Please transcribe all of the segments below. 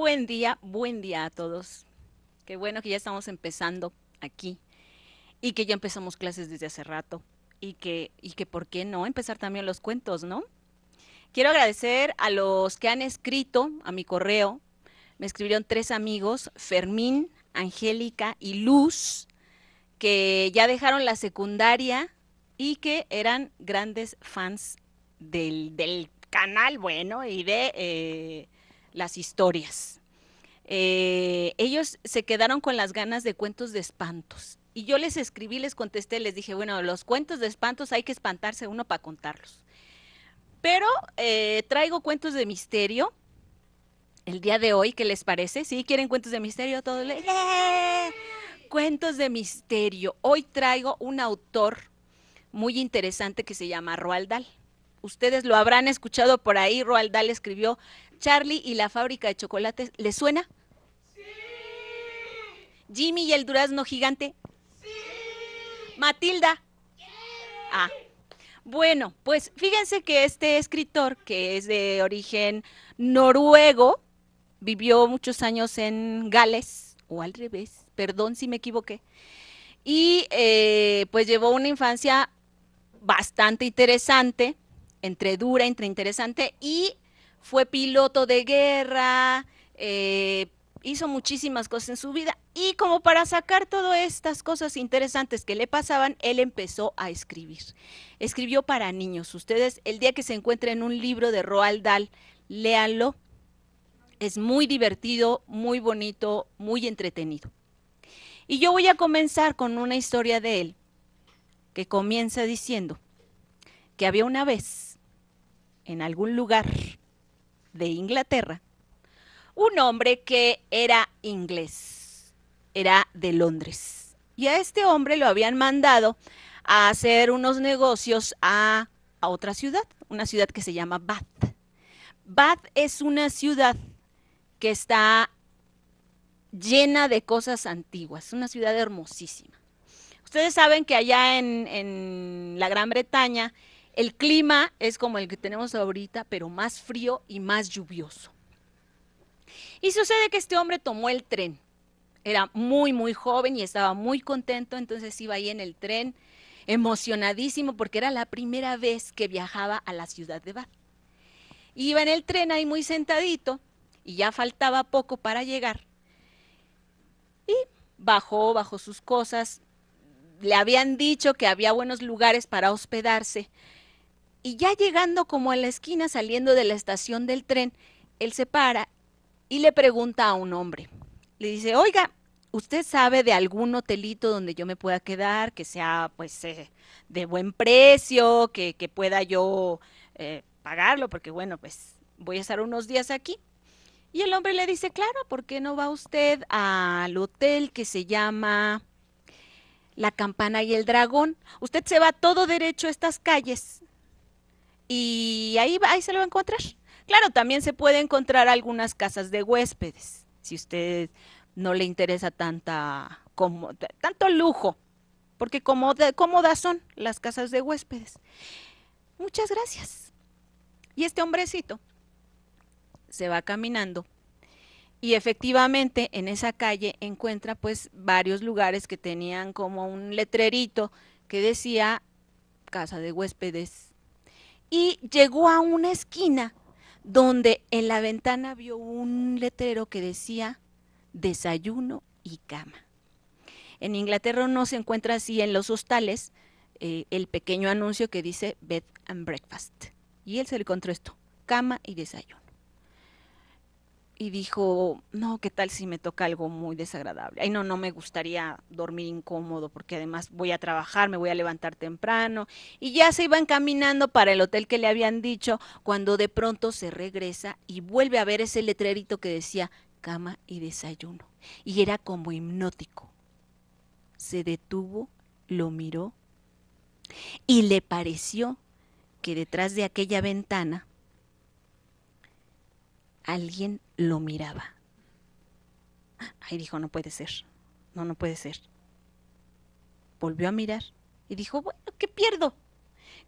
Buen día, buen día a todos. Qué bueno que ya estamos empezando aquí y que ya empezamos clases desde hace rato y que, y que por qué no empezar también los cuentos, ¿no? Quiero agradecer a los que han escrito a mi correo. Me escribieron tres amigos, Fermín, Angélica y Luz, que ya dejaron la secundaria y que eran grandes fans del, canal, bueno, y de... Eh, las historias. Eh, ellos se quedaron con las ganas de cuentos de espantos. Y yo les escribí, les contesté, les dije, bueno, los cuentos de espantos hay que espantarse uno para contarlos. Pero eh, traigo cuentos de misterio el día de hoy, ¿qué les parece? ¿Sí quieren cuentos de misterio? Todo le... ¡Eh! Cuentos de misterio. Hoy traigo un autor muy interesante que se llama Roald Dahl. Ustedes lo habrán escuchado por ahí, Roald Dahl escribió Charlie y la fábrica de chocolates, le suena? Sí. Jimmy y el durazno gigante. Sí. Matilda. Ah. Bueno, pues fíjense que este escritor, que es de origen noruego, vivió muchos años en Gales, o al revés, perdón si me equivoqué, y eh, pues llevó una infancia bastante interesante, entre dura, entre interesante, y fue piloto de guerra, eh, hizo muchísimas cosas en su vida y como para sacar todas estas cosas interesantes que le pasaban, él empezó a escribir. Escribió para niños. Ustedes, el día que se encuentren un libro de Roald Dahl, léanlo. Es muy divertido, muy bonito, muy entretenido. Y yo voy a comenzar con una historia de él que comienza diciendo que había una vez en algún lugar de Inglaterra, un hombre que era inglés, era de Londres. Y a este hombre lo habían mandado a hacer unos negocios a, otra ciudad, una ciudad que se llama Bath. Bath es una ciudad que está llena de cosas antiguas, una ciudad hermosísima. Ustedes saben que allá en, en la Gran Bretaña el clima es como el que tenemos ahorita, pero más frío y más lluvioso. Y sucede que este hombre tomó el tren. Era muy, muy joven y estaba muy contento, entonces iba ahí en el tren, emocionadísimo, porque era la primera vez que viajaba a la ciudad de Bath. Iba en el tren ahí muy sentadito y ya faltaba poco para llegar. Y bajó, bajó sus cosas. Le habían dicho que había buenos lugares para hospedarse y ya llegando como a la esquina saliendo de la estación del tren, él se para y le pregunta a un hombre. Le dice, oiga, ¿usted sabe de algún hotelito donde yo me pueda quedar, que sea pues eh, de buen precio, que, que pueda yo eh, pagarlo? Porque bueno, pues voy a estar unos días aquí. Y el hombre le dice, claro, ¿por qué no va usted al hotel que se llama La Campana y el Dragón? Usted se va todo derecho a estas calles y ahí, ahí se lo va a encontrar. Claro, también se puede encontrar algunas casas de huéspedes, si usted no le interesa tanta, como, tanto lujo, porque cómoda, cómodas son las casas de huéspedes. Muchas gracias. Y este hombrecito se va caminando y efectivamente en esa calle encuentra pues varios lugares que tenían como un letrerito que decía casa de huéspedes y llegó a una esquina donde en la ventana vio un letrero que decía desayuno y cama. En Inglaterra no se encuentra así en los hostales eh, el pequeño anuncio que dice bed and breakfast. Y él se le encontró esto, cama y desayuno y dijo, no, ¿qué tal si me toca algo muy desagradable? Ay, no, no me gustaría dormir incómodo porque además voy a trabajar, me voy a levantar temprano. Y ya se iban caminando para el hotel que le habían dicho cuando de pronto se regresa y vuelve a ver ese letrerito que decía cama y desayuno. Y era como hipnótico. Se detuvo, lo miró y le pareció que detrás de aquella ventana alguien lo miraba. Ahí dijo, no puede ser, no, no puede ser. Volvió a mirar y dijo, bueno, ¿qué pierdo?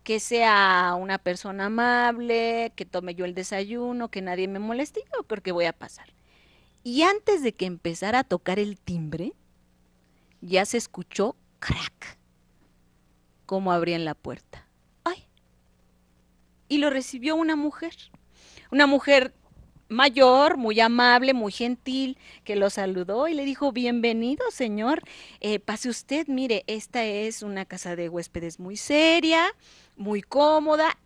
Que sea una persona amable, que tome yo el desayuno, que nadie me moleste, porque que voy a pasar. Y antes de que empezara a tocar el timbre, ya se escuchó crack, como abrían la puerta. ¡Ay! Y lo recibió una mujer. Una mujer mayor, muy amable, muy gentil, que lo saludó y le dijo, bienvenido señor, eh, pase usted, mire, esta es una casa de huéspedes muy seria, muy cómoda,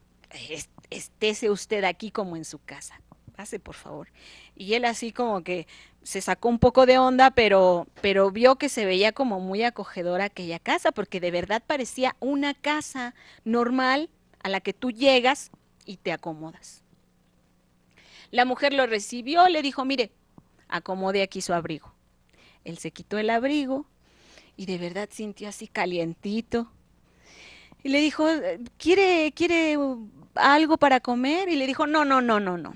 estése usted aquí como en su casa, pase por favor. Y él así como que se sacó un poco de onda, pero, pero vio que se veía como muy acogedora aquella casa, porque de verdad parecía una casa normal a la que tú llegas y te acomodas. La mujer lo recibió, le dijo, mire, acomode aquí su abrigo. Él se quitó el abrigo y de verdad sintió así calientito. Y le dijo, ¿quiere, quiere algo para comer? Y le dijo, no, no, no, no, no.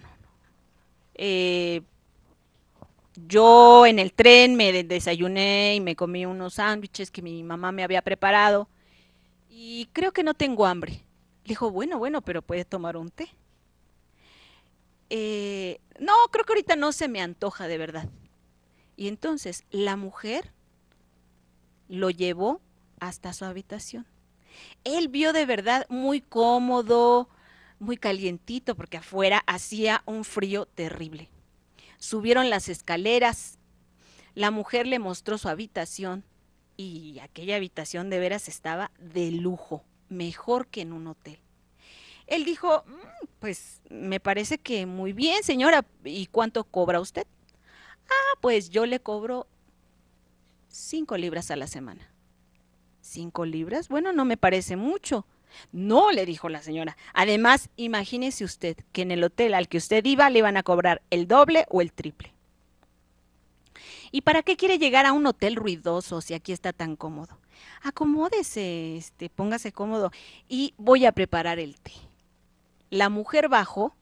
Eh, yo en el tren me desayuné y me comí unos sándwiches que mi mamá me había preparado y creo que no tengo hambre. Le dijo, bueno, bueno, pero puede tomar un té. Eh, no, creo que ahorita no se me antoja de verdad. Y entonces la mujer lo llevó hasta su habitación. Él vio de verdad muy cómodo, muy calientito, porque afuera hacía un frío terrible. Subieron las escaleras, la mujer le mostró su habitación y aquella habitación de veras estaba de lujo, mejor que en un hotel. Él dijo, mm, pues me parece que muy bien, señora, ¿y cuánto cobra usted? Ah, pues yo le cobro cinco libras a la semana. ¿Cinco libras? Bueno, no me parece mucho. No, le dijo la señora. Además, imagínese usted que en el hotel al que usted iba le iban a cobrar el doble o el triple. ¿Y para qué quiere llegar a un hotel ruidoso si aquí está tan cómodo? Acomódese, este, póngase cómodo y voy a preparar el té. La mujer bajó,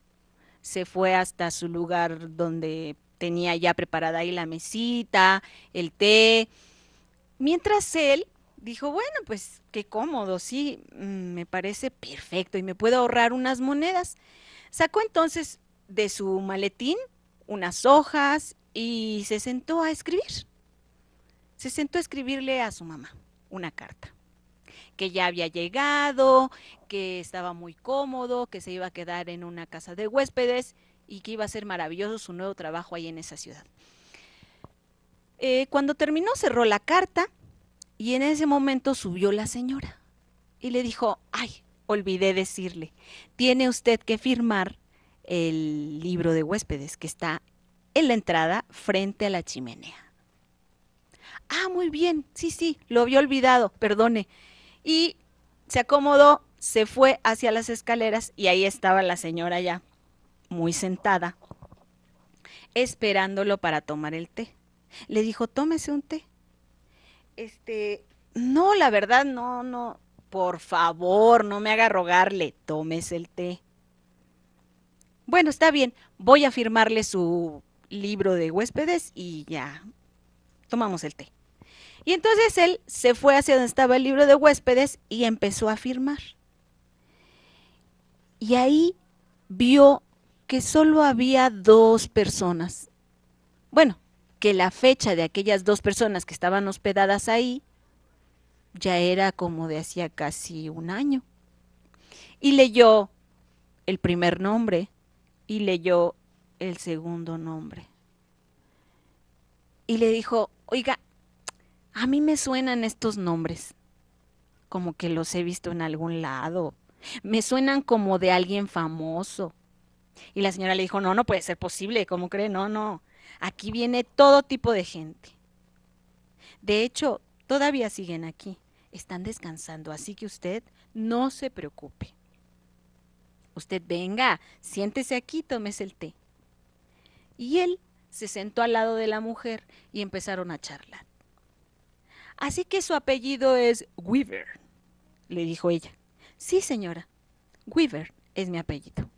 se fue hasta su lugar donde tenía ya preparada ahí la mesita, el té, mientras él dijo, bueno, pues qué cómodo, sí, mm, me parece perfecto y me puedo ahorrar unas monedas. Sacó entonces de su maletín unas hojas y se sentó a escribir. Se sentó a escribirle a su mamá una carta que ya había llegado, que estaba muy cómodo, que se iba a quedar en una casa de huéspedes y que iba a ser maravilloso su nuevo trabajo ahí en esa ciudad. Eh, cuando terminó cerró la carta y en ese momento subió la señora y le dijo, ay, olvidé decirle, tiene usted que firmar el libro de huéspedes que está en la entrada frente a la chimenea. Ah, muy bien, sí, sí, lo había olvidado, perdone y se acomodó, se fue hacia las escaleras y ahí estaba la señora ya, muy sentada, esperándolo para tomar el té. Le dijo, tómese un té. Este, no, la verdad, no, no, por favor, no me haga rogarle, tómese el té. Bueno, está bien, voy a firmarle su libro de huéspedes y ya tomamos el té. Y entonces él se fue hacia donde estaba el libro de huéspedes y empezó a firmar. Y ahí vio que solo había dos personas. Bueno, que la fecha de aquellas dos personas que estaban hospedadas ahí ya era como de hacía casi un año. Y leyó el primer nombre y leyó el segundo nombre. Y le dijo, oiga, a mí me suenan estos nombres, como que los he visto en algún lado, me suenan como de alguien famoso. Y la señora le dijo, no, no puede ser posible, ¿cómo cree? No, no, aquí viene todo tipo de gente. De hecho, todavía siguen aquí, están descansando, así que usted no se preocupe. Usted venga, siéntese aquí, tómese el té. Y él se sentó al lado de la mujer y empezaron a charlar. Así que su apellido es Weaver, le dijo ella. Sí, señora, Weaver es mi apellido.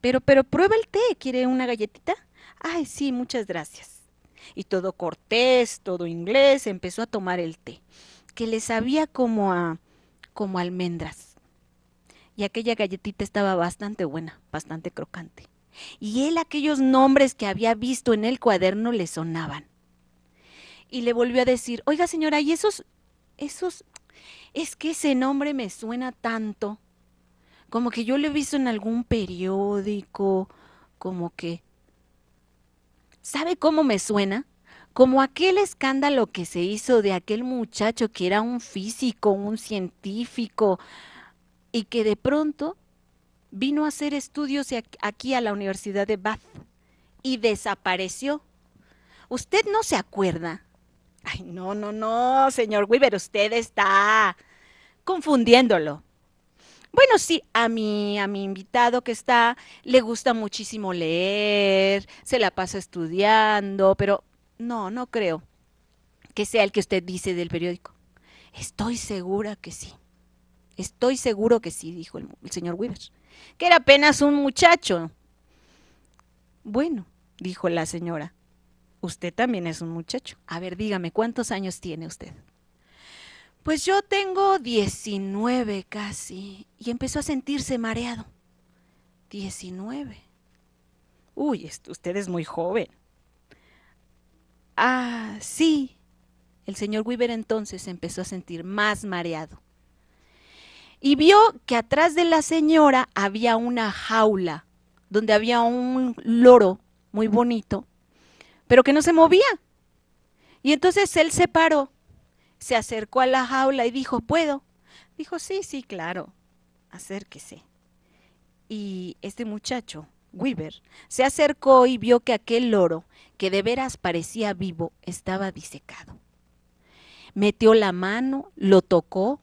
Pero, pero prueba el té, ¿quiere una galletita? Ay, sí, muchas gracias. Y todo cortés, todo inglés, empezó a tomar el té, que le sabía como a como almendras. Y aquella galletita estaba bastante buena, bastante crocante. Y él aquellos nombres que había visto en el cuaderno le sonaban y le volvió a decir, oiga señora, ¿y esos, esos, es que ese nombre me suena tanto, como que yo lo he visto en algún periódico, como que... ¿Sabe cómo me suena? Como aquel escándalo que se hizo de aquel muchacho que era un físico, un científico, y que de pronto vino a hacer estudios aquí a la Universidad de Bath y desapareció. ¿Usted no se acuerda? Ay, no, no, no, señor Weaver, usted está confundiéndolo. Bueno, sí, a mi, a mi invitado que está, le gusta muchísimo leer, se la pasa estudiando, pero no, no creo que sea el que usted dice del periódico. Estoy segura que sí. Estoy seguro que sí, dijo el, el señor Weaver, que era apenas un muchacho. Bueno, dijo la señora, usted también es un muchacho. A ver, dígame, ¿cuántos años tiene usted? Pues yo tengo 19 casi y empezó a sentirse mareado. 19. Uy, usted es muy joven. Ah, sí. El señor Weaver entonces empezó a sentir más mareado. Y vio que atrás de la señora había una jaula donde había un loro muy bonito pero que no se movía. Y entonces él se paró, se acercó a la jaula y dijo, ¿puedo? Dijo, sí, sí, claro, acérquese. Y este muchacho, Weaver, se acercó y vio que aquel loro, que de veras parecía vivo, estaba disecado. Metió la mano, lo tocó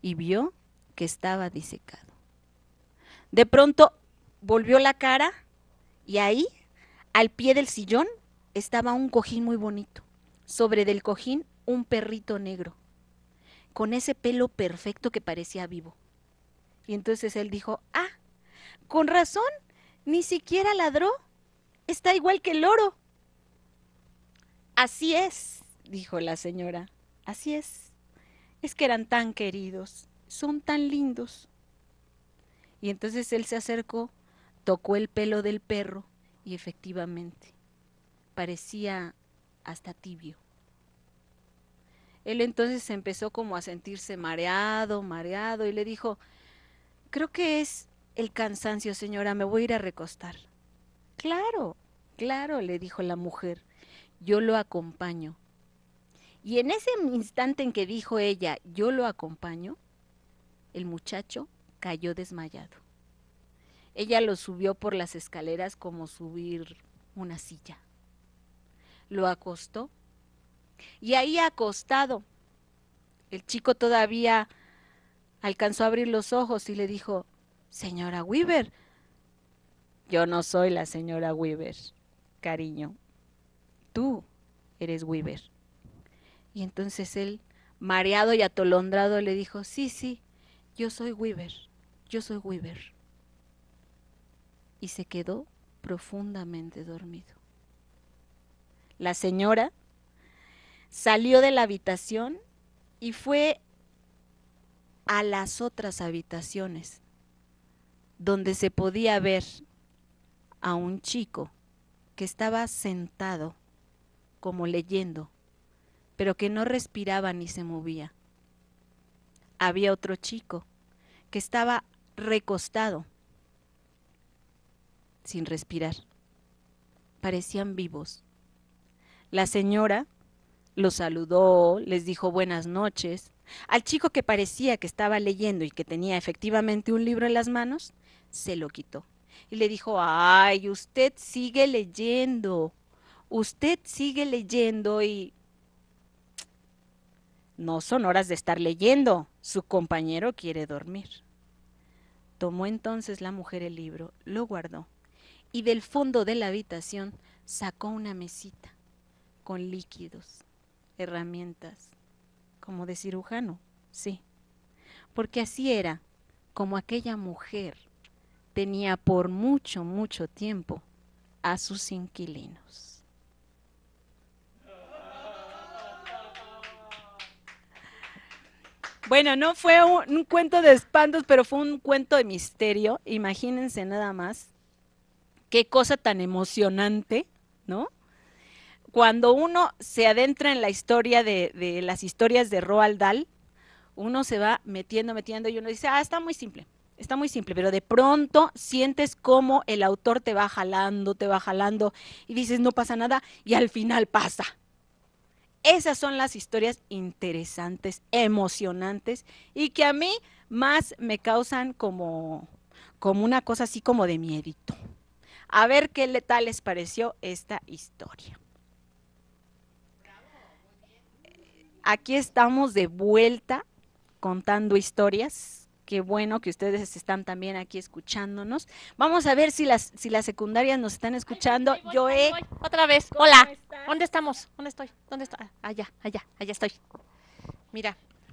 y vio que estaba disecado. De pronto volvió la cara y ahí, al pie del sillón, estaba un cojín muy bonito. Sobre del cojín, un perrito negro, con ese pelo perfecto que parecía vivo. Y entonces él dijo, ah, con razón, ni siquiera ladró. Está igual que el oro. Así es, dijo la señora. Así es. Es que eran tan queridos, son tan lindos. Y entonces él se acercó Tocó el pelo del perro y efectivamente parecía hasta tibio. Él entonces empezó como a sentirse mareado, mareado, y le dijo, creo que es el cansancio, señora, me voy a ir a recostar. Claro, claro, le dijo la mujer, yo lo acompaño. Y en ese instante en que dijo ella, yo lo acompaño, el muchacho cayó desmayado. Ella lo subió por las escaleras como subir una silla. Lo acostó. Y ahí acostado, el chico todavía alcanzó a abrir los ojos y le dijo, Señora Weaver, yo no soy la señora Weaver, cariño. Tú eres Weaver. Y entonces él, mareado y atolondrado, le dijo, sí, sí, yo soy Weaver, yo soy Weaver y se quedó profundamente dormido. La señora salió de la habitación y fue a las otras habitaciones, donde se podía ver a un chico que estaba sentado como leyendo, pero que no respiraba ni se movía. Había otro chico que estaba recostado sin respirar. Parecían vivos. La señora los saludó, les dijo buenas noches. Al chico que parecía que estaba leyendo y que tenía efectivamente un libro en las manos, se lo quitó y le dijo, ay, usted sigue leyendo, usted sigue leyendo y... No son horas de estar leyendo, su compañero quiere dormir. Tomó entonces la mujer el libro, lo guardó y del fondo de la habitación sacó una mesita con líquidos, herramientas, como de cirujano, sí, porque así era como aquella mujer tenía por mucho, mucho tiempo a sus inquilinos. Bueno, no fue un, cuento de espantos, pero fue un cuento de misterio, imagínense nada más qué cosa tan emocionante, ¿no? Cuando uno se adentra en la historia de, las historias de Roald Dahl, uno se va metiendo, metiendo y uno dice, ah, está muy simple, está muy simple, pero de pronto sientes como el autor te va jalando, te va jalando y dices, no pasa nada y al final pasa. Esas son las historias interesantes, emocionantes y que a mí más me causan como, como una cosa así como de miedito a ver qué tal les pareció esta historia. Eh, aquí estamos de vuelta contando historias. Qué bueno que ustedes están también aquí escuchándonos. Vamos a ver si las, si las secundarias nos están escuchando. Yo he… otra vez. Hola. ¿Dónde estamos? ¿Dónde estoy? ¿Dónde estoy? Ah, allá, allá, allá estoy. Mira,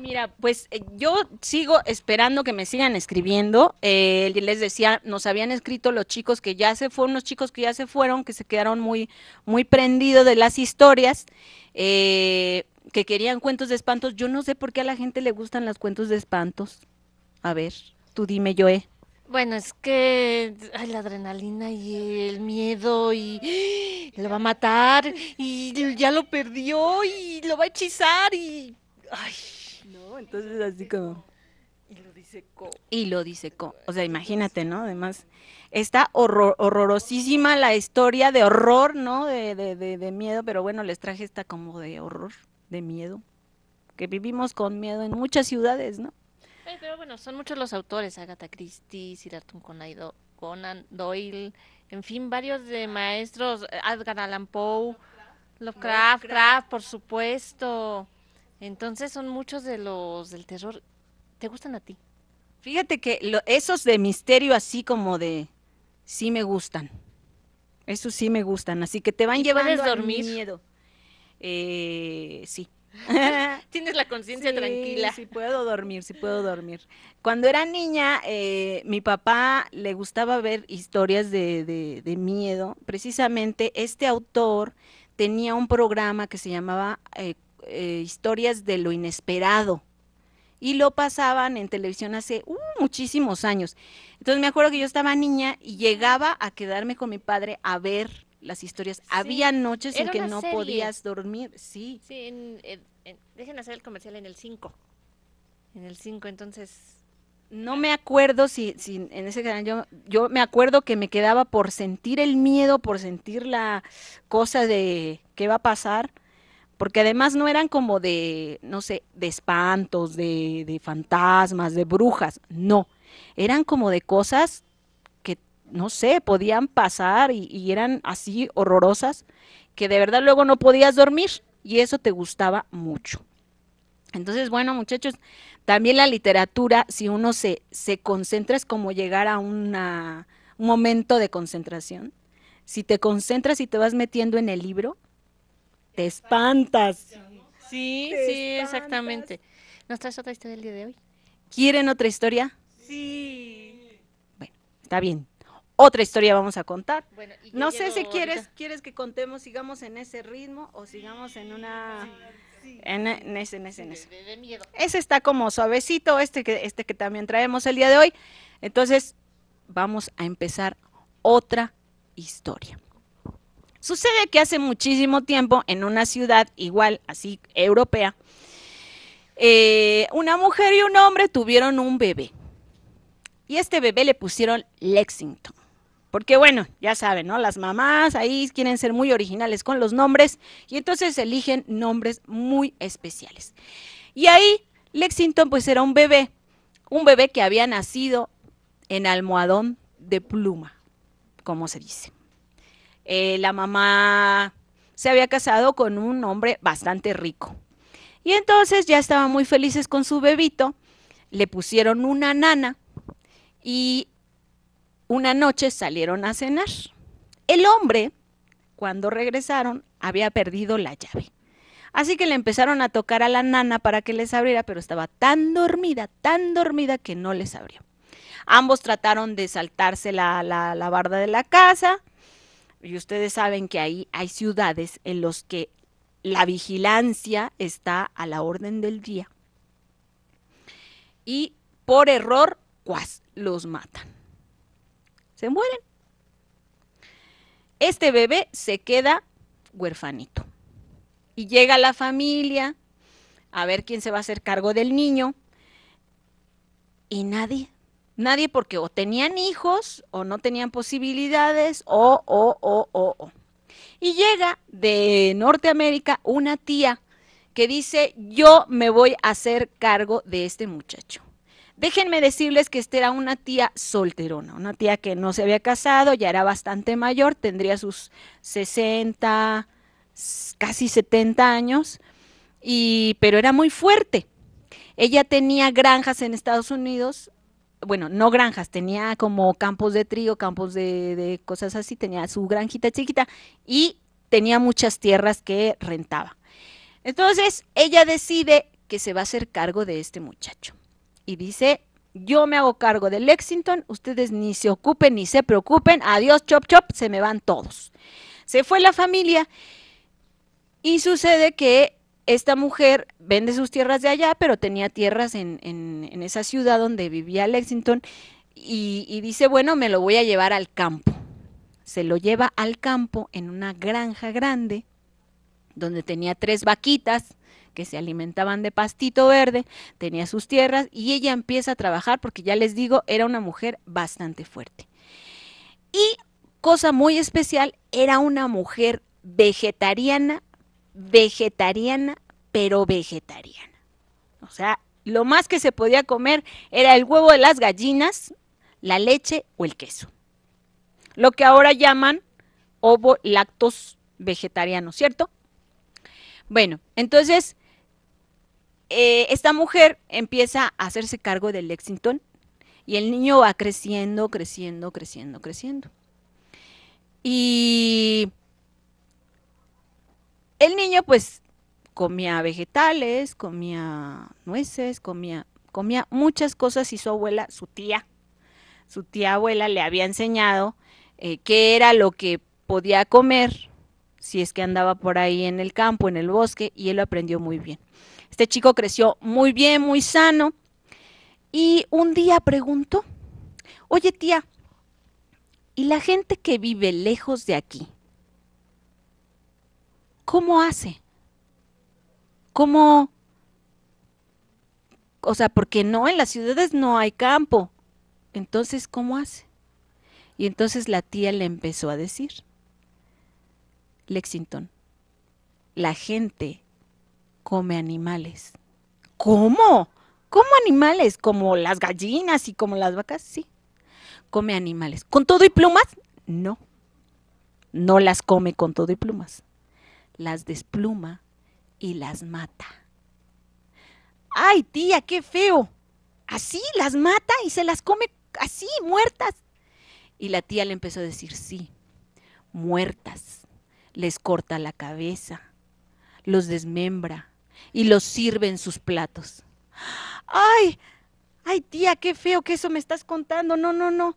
mira, pues eh, yo sigo esperando que me sigan escribiendo. Eh, les decía, nos habían escrito los chicos que ya se fueron, los chicos que ya se fueron, que se quedaron muy, muy prendidos de las historias, eh, que querían cuentos de espantos. Yo no sé por qué a la gente le gustan los cuentos de espantos. A ver, tú dime, Joe. Bueno, es que la adrenalina y el miedo y lo va a matar y ya lo perdió y lo va a hechizar y... Entonces así como... Y lo dice Y lo O sea, imagínate, ¿no? Además, está horrorosísima la historia de horror, ¿no? De, miedo, pero bueno, les traje esta como de horror, de miedo, que vivimos con miedo en muchas ciudades, ¿no? pero bueno, son muchos los autores, Agatha Christie, Sir Conan Doyle, en fin, varios de maestros, Edgar Allan Poe, Lovecraft, Lovecraft por supuesto. Entonces son muchos de los del terror. ¿Te gustan a ti? Fíjate que esos de misterio así como de sí me gustan. Esos sí me gustan, así que te van llevando a dormir? miedo. Eh, sí. Tienes la conciencia tranquila. Sí puedo dormir, sí puedo dormir. Cuando era niña, eh, mi papá le gustaba ver historias de, de, miedo. Precisamente este autor tenía un programa que se llamaba eh, eh, historias de lo inesperado. Y lo pasaban en televisión hace uh, muchísimos años. Entonces me acuerdo que yo estaba niña y llegaba a quedarme con mi padre a ver las historias. Había noches en que no podías dormir, sí. Sí, dejen hacer el comercial en el 5. En el 5, entonces... No me acuerdo si, si en ese canal yo, yo me acuerdo que me quedaba por sentir el miedo, por sentir la cosa de qué va a pasar porque además no eran como de, no sé, de espantos, de, de fantasmas, de brujas, no, eran como de cosas que, no sé, podían pasar y, eran así horrorosas que de verdad luego no podías dormir y eso te gustaba mucho. Entonces, bueno, muchachos, también la literatura, si uno se, se concentra, es como llegar a un momento de concentración. Si te concentras y te vas metiendo en el libro, te espantas. Sí, sí, exactamente. ¿Nos traes otra historia del día de hoy? ¿Quieren otra historia? Sí. Bueno, está bien. Otra historia vamos a contar. no sé si quieres quieres que contemos, sigamos en ese ritmo o sigamos en una... E, en, ese, en ese, ese. Ese está como suavecito, este que, este que también traemos el día de hoy. Entonces, vamos a empezar otra historia. Sucede que hace muchísimo tiempo, en una ciudad igual, así europea, eh, una mujer y un hombre tuvieron un bebé. Y este bebé le pusieron Lexington. Porque bueno, ya saben, ¿no? Las mamás ahí quieren ser muy originales con los nombres y entonces eligen nombres muy especiales. Y ahí Lexington pues era un bebé, un bebé que había nacido en almohadón de pluma, como se dice. Eh, la mamá se había casado con un hombre bastante rico. Y entonces ya estaban muy felices con su bebito, le pusieron una nana y una noche salieron a cenar. El hombre, cuando regresaron, había perdido la llave. Así que le empezaron a tocar a la nana para que les abriera, pero estaba tan dormida, tan dormida que no les abrió. Ambos trataron de saltarse la, la barda de la casa, y ustedes saben que ahí hay ciudades en las que la vigilancia está a la orden del día. Y por error, cuas, los matan. Se mueren. Este bebé se queda huerfanito. Y llega la familia a ver quién se va a hacer cargo del niño. Y nadie. Nadie porque o tenían hijos o no tenían posibilidades o, o, o, o, o. Y llega de Norteamérica una tía que dice, yo me voy a hacer cargo de este muchacho. Déjenme decirles que esta era una tía solterona, una tía que no se había casado, ya era bastante mayor, tendría sus 60, casi 70 años, y, pero era muy fuerte. Ella tenía granjas en Estados Unidos bueno, no granjas, tenía como campos de trigo, campos de, de cosas así, tenía su granjita chiquita y tenía muchas tierras que rentaba. Entonces ella decide que se va a hacer cargo de este muchacho y dice, yo me hago cargo de Lexington, ustedes ni se ocupen ni se preocupen, adiós chop chop, se me van todos. Se fue la familia y sucede que esta mujer vende sus tierras de allá, pero tenía tierras en, en, esa ciudad donde vivía Lexington y, y, dice, bueno, me lo voy a llevar al campo. Se lo lleva al campo en una granja grande donde tenía tres vaquitas que se alimentaban de pastito verde, tenía sus tierras y ella empieza a trabajar porque ya les digo, era una mujer bastante fuerte. Y cosa muy especial, era una mujer vegetariana vegetariana, pero vegetariana. O sea, lo más que se podía comer era el huevo de las gallinas, la leche o el queso. Lo que ahora llaman ovo lactos vegetarianos, ¿cierto? Bueno, entonces eh, esta mujer empieza a hacerse cargo del Lexington y el niño va creciendo, creciendo, creciendo, creciendo. Y el niño pues comía vegetales, comía nueces, comía, comía muchas cosas y su abuela, su tía, su tía abuela le había enseñado eh, qué era lo que podía comer si es que andaba por ahí en el campo, en el bosque, y él lo aprendió muy bien. Este chico creció muy bien, muy sano, y un día preguntó, oye tía, ¿y la gente que vive lejos de aquí? ¿cómo hace? ¿Cómo? O sea, porque no, en las ciudades no hay campo. Entonces, ¿cómo hace? Y entonces la tía le empezó a decir, Lexington, la gente come animales. ¿Cómo? ¿Cómo animales? ¿Como las gallinas y como las vacas? Sí. Come animales. ¿Con todo y plumas? No. No las come con todo y plumas las despluma y las mata. ¡Ay, tía, qué feo! Así las mata y se las come así, muertas. Y la tía le empezó a decir, sí, muertas. Les corta la cabeza, los desmembra y los sirve en sus platos. ¡Ay! ¡Ay, tía, qué feo que eso me estás contando! No, no, no.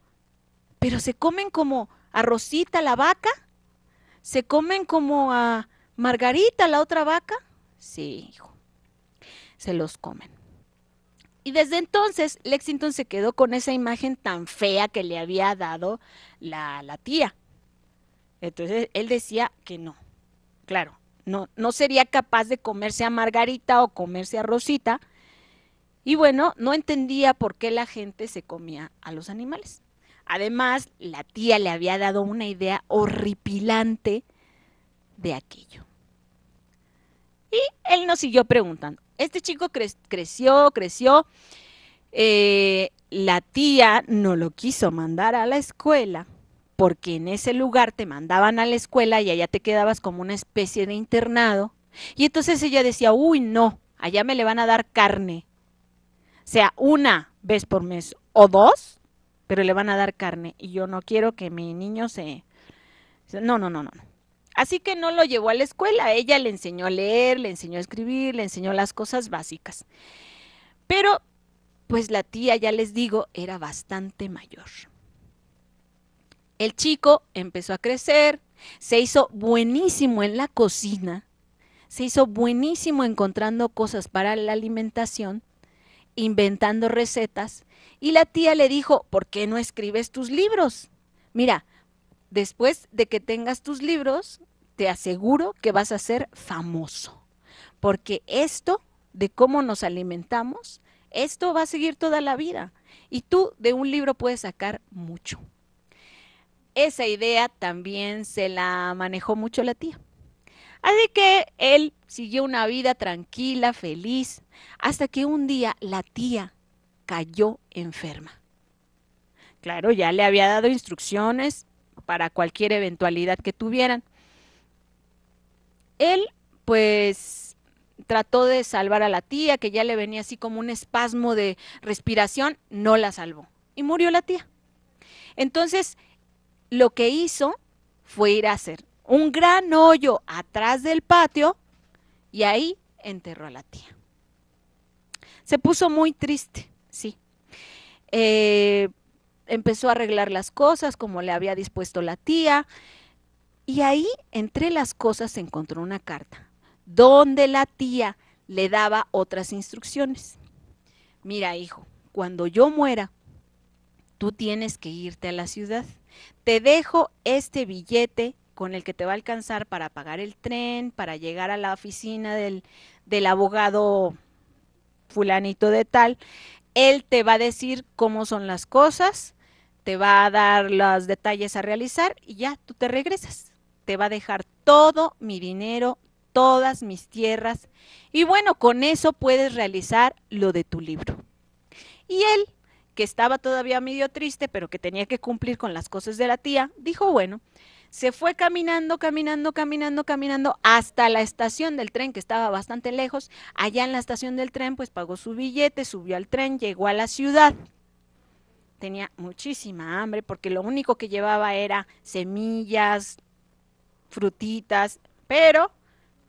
Pero se comen como a Rosita la vaca, se comen como a, Margarita, la otra vaca, sí, hijo, se los comen. Y desde entonces Lexington se quedó con esa imagen tan fea que le había dado la, la tía. Entonces él decía que no, claro, no, no sería capaz de comerse a Margarita o comerse a Rosita. Y bueno, no entendía por qué la gente se comía a los animales. Además, la tía le había dado una idea horripilante de aquello. Y él nos siguió preguntando. Este chico creció, creció. Eh, la tía no lo quiso mandar a la escuela porque en ese lugar te mandaban a la escuela y allá te quedabas como una especie de internado. Y entonces ella decía, uy, no, allá me le van a dar carne. O sea, una vez por mes o dos, pero le van a dar carne. Y yo no quiero que mi niño se... No, no, no, no. Así que no lo llevó a la escuela, ella le enseñó a leer, le enseñó a escribir, le enseñó las cosas básicas. Pero, pues la tía, ya les digo, era bastante mayor. El chico empezó a crecer, se hizo buenísimo en la cocina, se hizo buenísimo encontrando cosas para la alimentación, inventando recetas, y la tía le dijo, ¿por qué no escribes tus libros? Mira, después de que tengas tus libros, te aseguro que vas a ser famoso, porque esto de cómo nos alimentamos, esto va a seguir toda la vida y tú de un libro puedes sacar mucho. Esa idea también se la manejó mucho la tía. Así que él siguió una vida tranquila, feliz, hasta que un día la tía cayó enferma. Claro, ya le había dado instrucciones para cualquier eventualidad que tuvieran. Él, pues, trató de salvar a la tía, que ya le venía así como un espasmo de respiración, no la salvó. Y murió la tía. Entonces, lo que hizo fue ir a hacer un gran hoyo atrás del patio y ahí enterró a la tía. Se puso muy triste, sí. Eh, empezó a arreglar las cosas como le había dispuesto la tía. Y ahí, entre las cosas, se encontró una carta donde la tía le daba otras instrucciones. Mira, hijo, cuando yo muera, tú tienes que irte a la ciudad. Te dejo este billete con el que te va a alcanzar para pagar el tren, para llegar a la oficina del, del abogado fulanito de tal. Él te va a decir cómo son las cosas, te va a dar los detalles a realizar y ya tú te regresas te va a dejar todo mi dinero, todas mis tierras. Y bueno, con eso puedes realizar lo de tu libro. Y él, que estaba todavía medio triste, pero que tenía que cumplir con las cosas de la tía, dijo, bueno, se fue caminando, caminando, caminando, caminando hasta la estación del tren que estaba bastante lejos. Allá en la estación del tren, pues pagó su billete, subió al tren, llegó a la ciudad. Tenía muchísima hambre porque lo único que llevaba era semillas, frutitas, pero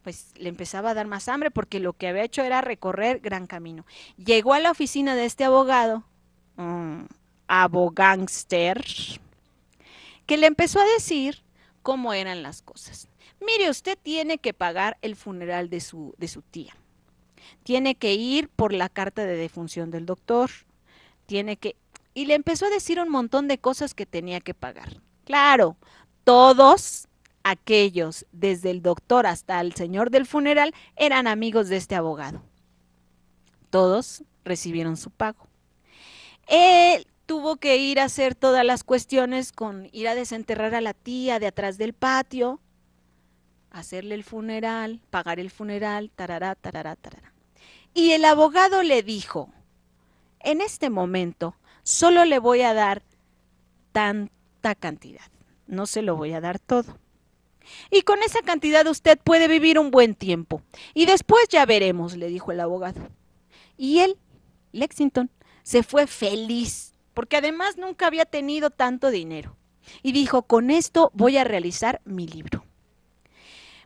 pues le empezaba a dar más hambre porque lo que había hecho era recorrer gran camino. Llegó a la oficina de este abogado, mm, abogánster, que le empezó a decir cómo eran las cosas. Mire, usted tiene que pagar el funeral de su, de su tía. Tiene que ir por la carta de defunción del doctor. Tiene que... Y le empezó a decir un montón de cosas que tenía que pagar. Claro, todos Aquellos, desde el doctor hasta el señor del funeral, eran amigos de este abogado. Todos recibieron su pago. Él tuvo que ir a hacer todas las cuestiones con ir a desenterrar a la tía de atrás del patio, hacerle el funeral, pagar el funeral, tarará, tarará, tarará. Y el abogado le dijo, en este momento solo le voy a dar tanta cantidad, no se lo voy a dar todo y con esa cantidad usted puede vivir un buen tiempo. Y después ya veremos, le dijo el abogado. Y él, Lexington, se fue feliz, porque además nunca había tenido tanto dinero. Y dijo, con esto voy a realizar mi libro.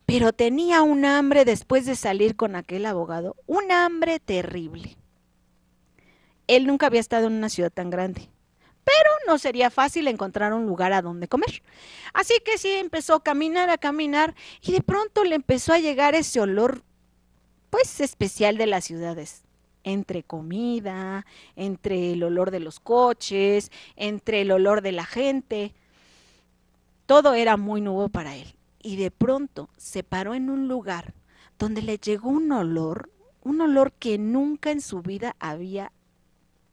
Pero tenía un hambre después de salir con aquel abogado, un hambre terrible. Él nunca había estado en una ciudad tan grande pero no sería fácil encontrar un lugar a donde comer. Así que sí empezó a caminar, a caminar, y de pronto le empezó a llegar ese olor, pues especial de las ciudades, entre comida, entre el olor de los coches, entre el olor de la gente. Todo era muy nuevo para él. Y de pronto se paró en un lugar donde le llegó un olor, un olor que nunca en su vida había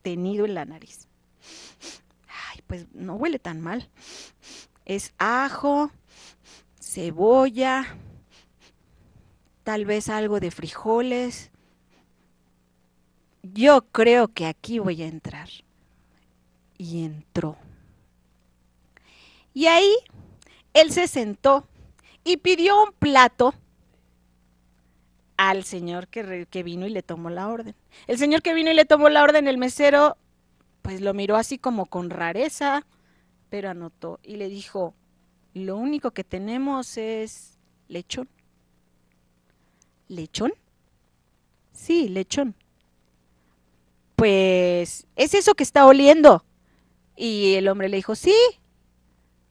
tenido en la nariz Ay, pues no huele tan mal. Es ajo, cebolla, tal vez algo de frijoles. Yo creo que aquí voy a entrar. Y entró. Y ahí él se sentó y pidió un plato al señor que, que, vino y le tomó la orden. El señor que vino y le tomó la orden, el mesero pues lo miró así como con rareza, pero anotó y le dijo, lo único que tenemos es lechón. ¿Lechón? Sí, lechón. Pues es eso que está oliendo. Y el hombre le dijo, sí,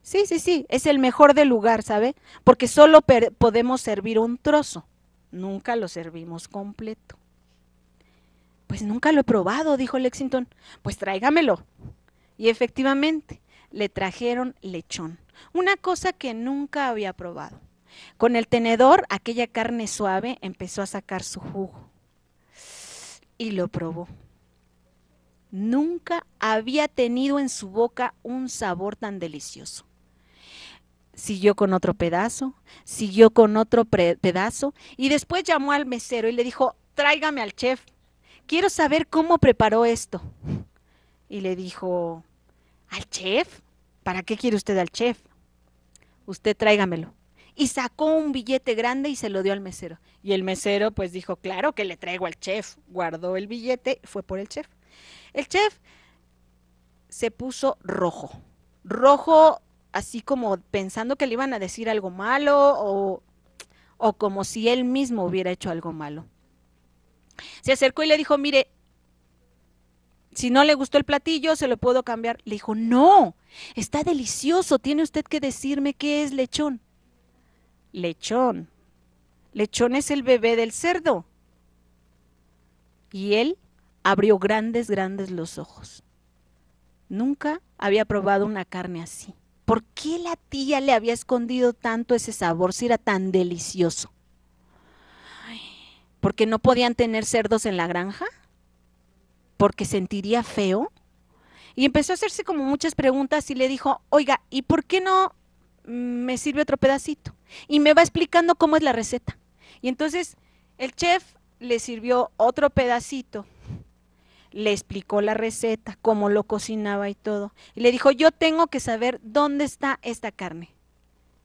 sí, sí, sí, es el mejor del lugar, ¿sabe? Porque solo podemos servir un trozo, nunca lo servimos completo. Pues nunca lo he probado, dijo Lexington. Pues tráigamelo. Y efectivamente, le trajeron lechón, una cosa que nunca había probado. Con el tenedor, aquella carne suave empezó a sacar su jugo. Y lo probó. Nunca había tenido en su boca un sabor tan delicioso. Siguió con otro pedazo, siguió con otro pedazo y después llamó al mesero y le dijo, tráigame al chef quiero saber cómo preparó esto. Y le dijo, ¿al chef? ¿Para qué quiere usted al chef? Usted tráigamelo. Y sacó un billete grande y se lo dio al mesero. Y el mesero pues dijo, claro que le traigo al chef. Guardó el billete, fue por el chef. El chef se puso rojo. Rojo así como pensando que le iban a decir algo malo o, o como si él mismo hubiera hecho algo malo. Se acercó y le dijo, mire, si no le gustó el platillo, se lo puedo cambiar. Le dijo, no, está delicioso, tiene usted que decirme qué es lechón. Lechón. Lechón es el bebé del cerdo. Y él abrió grandes, grandes los ojos. Nunca había probado una carne así. ¿Por qué la tía le había escondido tanto ese sabor si era tan delicioso? que no podían tener cerdos en la granja, porque sentiría feo. Y empezó a hacerse como muchas preguntas y le dijo, oiga, ¿y por qué no mm, me sirve otro pedacito? Y me va explicando cómo es la receta. Y entonces el chef le sirvió otro pedacito, le explicó la receta, cómo lo cocinaba y todo. Y le dijo, yo tengo que saber dónde está esta carne.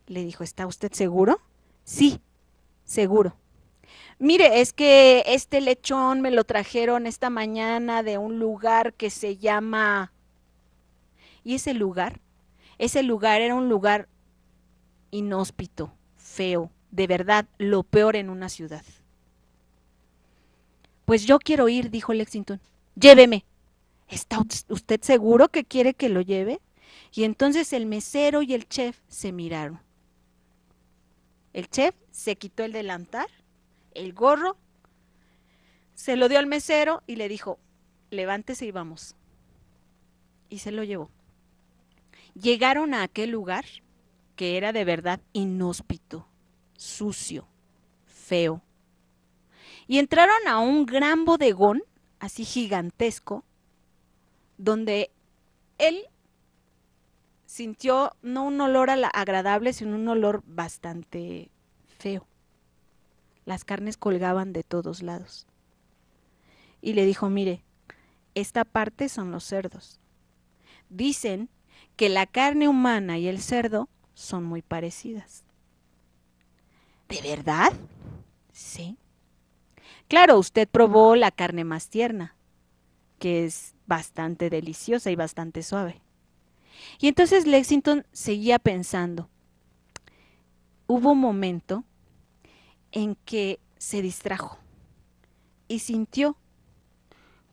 Le dijo, ¿está usted seguro? Sí, seguro. Mire, es que este lechón me lo trajeron esta mañana de un lugar que se llama... ¿Y ese lugar? Ese lugar era un lugar inhóspito, feo, de verdad, lo peor en una ciudad. Pues yo quiero ir, dijo Lexington. Lléveme. ¿Está usted seguro que quiere que lo lleve? Y entonces el mesero y el chef se miraron. El chef se quitó el delantar el gorro, se lo dio al mesero y le dijo, levántese y vamos. Y se lo llevó. Llegaron a aquel lugar que era de verdad inhóspito, sucio, feo. Y entraron a un gran bodegón, así gigantesco, donde él sintió no un olor agradable, sino un olor bastante feo. Las carnes colgaban de todos lados. Y le dijo, mire, esta parte son los cerdos. Dicen que la carne humana y el cerdo son muy parecidas. ¿De verdad? Sí. Claro, usted probó la carne más tierna, que es bastante deliciosa y bastante suave. Y entonces Lexington seguía pensando. Hubo un momento en que se distrajo y sintió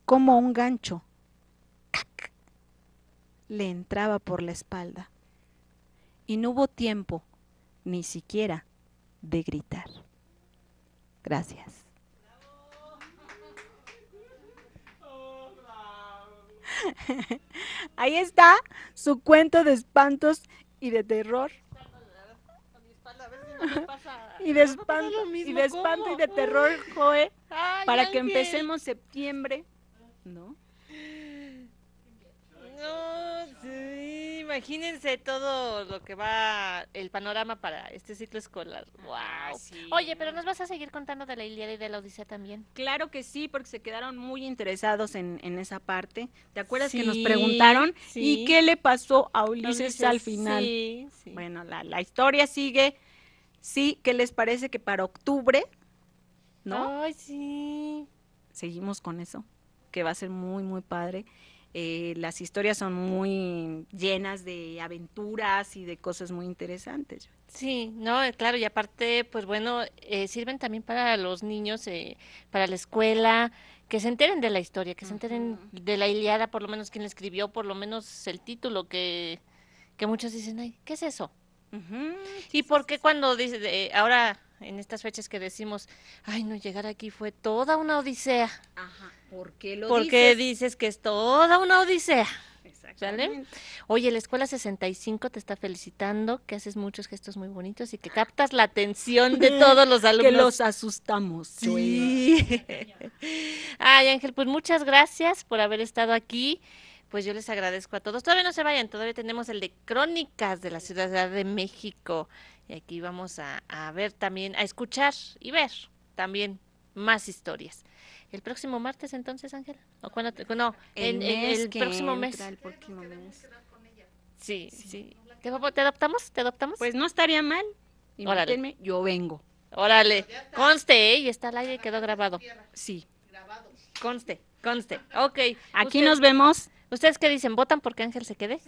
como un gancho le entraba por la espalda y no hubo tiempo ni siquiera de gritar. Gracias. Ahí está su cuento de espantos y de terror y de espanto, y de, terror, Joe, para que empecemos septiembre, ¿no? No, sí, imagínense todo lo que va el panorama para este ciclo escolar. ¡Wow! Oye, pero nos vas a seguir contando de la Ilíada y de la Odisea también. Claro que sí, porque se quedaron muy interesados en, esa parte. ¿Te acuerdas que nos preguntaron? ¿Y qué le pasó a Ulises, al final? Bueno, la, la historia sigue Sí, ¿qué les parece que para octubre, ¿no? Ay, sí. Seguimos con eso, que va a ser muy, muy padre. Eh, las historias son muy llenas de aventuras y de cosas muy interesantes. Sí, no, eh, claro, y aparte, pues bueno, eh, sirven también para los niños, para la escuela, que se enteren de la historia, que se enteren de la Iliada, por lo menos quien la escribió, por lo menos el título, que, que muchos dicen, ay, ¿qué es eso? Y porque cuando dice, ahora en estas fechas que decimos, ay, no, llegar aquí fue toda una odisea. Ajá, ¿por qué lo Porque dices? que es toda una odisea. ¿Sale? Oye, la Escuela 65 te está felicitando, que haces muchos gestos muy bonitos y que captas la atención de todos los alumnos. que los asustamos. Sí. Ay, Ángel, pues muchas gracias por haber estado aquí pues yo les agradezco a todos. Todavía no se vayan, todavía tenemos el de Crónicas de la Ciudad de México. Y aquí vamos a, ver también, a escuchar y ver también más historias. El próximo martes entonces, Ángela? ¿O no, en, el, próximo mes. Sí, sí. ¿Te, adoptamos? ¿Te adoptamos? Pues no estaría mal. Órale. Yo vengo. Órale. Conste, ¿eh? Y está el aire quedó grabado. Sí. Conste, conste. Ok. Aquí nos vemos. ¿Ustedes qué dicen? ¿Votan porque Ángel se quede?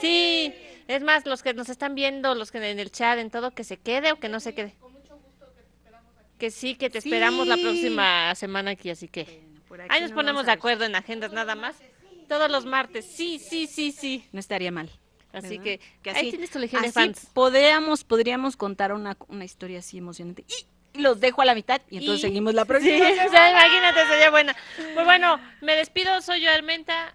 Sí. Es más, los que nos están viendo, los que en el chat, en todo, que se quede o que no se quede. Con mucho gusto que te esperamos aquí. Que sí, que te esperamos la próxima semana aquí, así que. Ahí nos ponemos de acuerdo en agendas nada más. Todos los martes. Sí, sí, sí, sí. No estaría mal. Así que, ahí tienes tu legión fans. Podríamos, podríamos contar una, una historia así emocionante. ¡Y! los dejo a la mitad y entonces seguimos la próxima. Sí, imagínate, sería buena. Pues bueno, me despido, soy yo Armenta.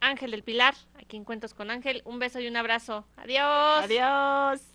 Ángel del Pilar, aquí en Cuentos con Ángel. Un beso y un abrazo. Adiós. Adiós.